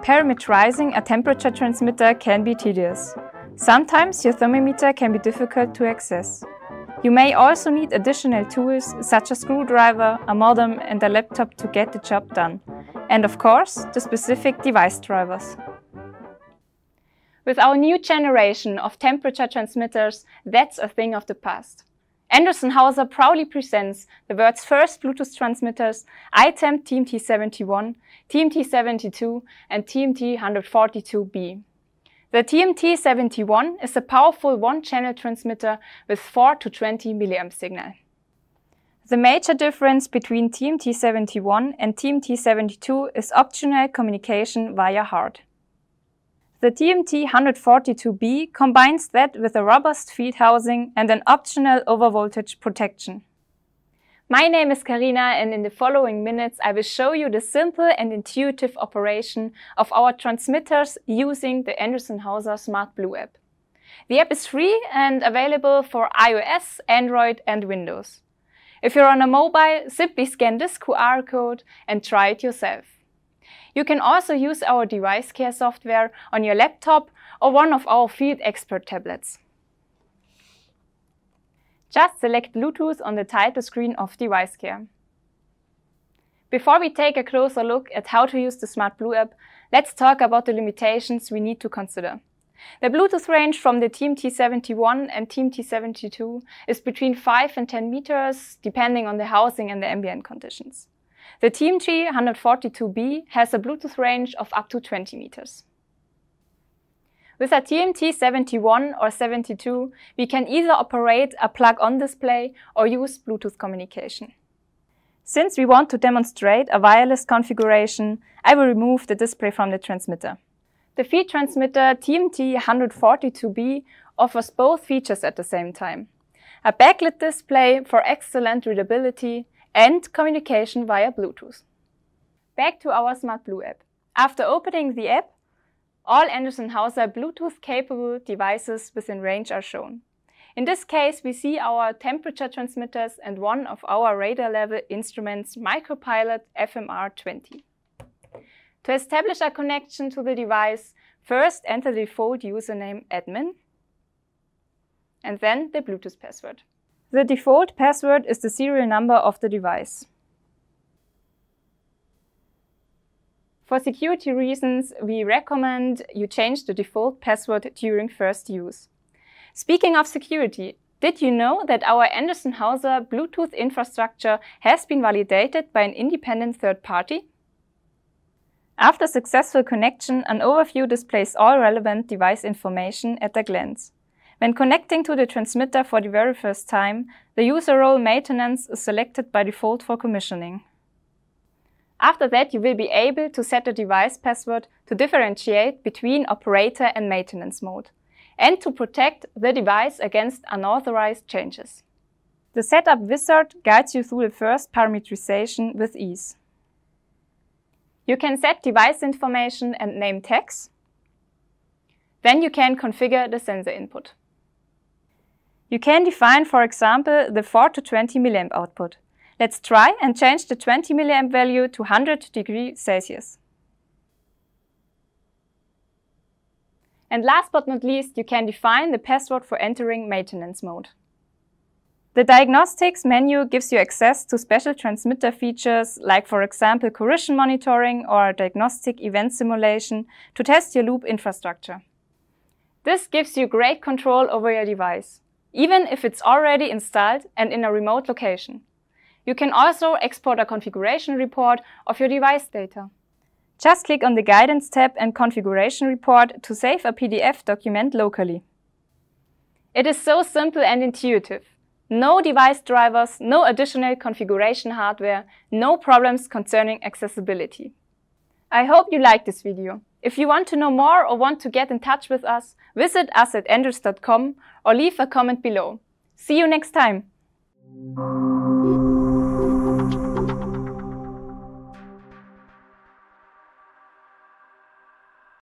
Parameterizing a temperature transmitter can be tedious. Sometimes your thermometer can be difficult to access. You may also need additional tools such a screwdriver, a modem and a laptop to get the job done. And of course, the specific device drivers. With our new generation of temperature transmitters, that's a thing of the past. Anderson Hauser proudly presents the world's first Bluetooth transmitters, ITEM TMT71, TMT72 and TMT142B. The TMT71 is a powerful one-channel transmitter with 4 to 20 milliamp signal. The major difference between TMT71 and TMT72 is optional communication via heart. The TMT 142B combines that with a robust field housing and an optional overvoltage protection. My name is Karina and in the following minutes I will show you the simple and intuitive operation of our transmitters using the Anderson Hauser Smart Blue app. The app is free and available for iOS, Android and Windows. If you're on a mobile, simply scan this QR code and try it yourself. You can also use our device care software on your laptop or one of our field expert tablets. Just select Bluetooth on the title screen of Device Care. Before we take a closer look at how to use the Smart Blue app, let's talk about the limitations we need to consider. The Bluetooth range from the Team T71 and Team T72 is between 5 and 10 meters, depending on the housing and the ambient conditions. The TMG 142B has a Bluetooth range of up to 20 meters. With a TMT71 or 72, we can either operate a plug-on display or use Bluetooth communication. Since we want to demonstrate a wireless configuration, I will remove the display from the transmitter. The feed transmitter TMT142B offers both features at the same time. A backlit display for excellent readability and communication via Bluetooth. Back to our Smart Blue app. After opening the app, all Anderson-Hauser Bluetooth-capable devices within range are shown. In this case, we see our temperature transmitters and one of our radar level instruments, Micropilot FMR20. To establish a connection to the device, first enter the default username admin and then the Bluetooth password. The default password is the serial number of the device. For security reasons, we recommend you change the default password during first use. Speaking of security, did you know that our Anderson Hauser Bluetooth infrastructure has been validated by an independent third party? After successful connection, an overview displays all relevant device information at a glance. When connecting to the transmitter for the very first time, the user role maintenance is selected by default for commissioning. After that, you will be able to set the device password to differentiate between operator and maintenance mode, and to protect the device against unauthorized changes. The setup wizard guides you through the first parameterization with ease. You can set device information and name tags. Then you can configure the sensor input. You can define, for example, the 4 to 20 milliamp output. Let's try and change the 20 milliamp value to 100 degrees Celsius. And last but not least, you can define the password for entering maintenance mode. The diagnostics menu gives you access to special transmitter features like for example corrosion monitoring or diagnostic event simulation to test your loop infrastructure. This gives you great control over your device even if it's already installed and in a remote location. You can also export a configuration report of your device data. Just click on the Guidance tab and Configuration Report to save a PDF document locally. It is so simple and intuitive. No device drivers, no additional configuration hardware, no problems concerning accessibility. I hope you liked this video. If you want to know more or want to get in touch with us, visit us at andrews.com or leave a comment below. See you next time!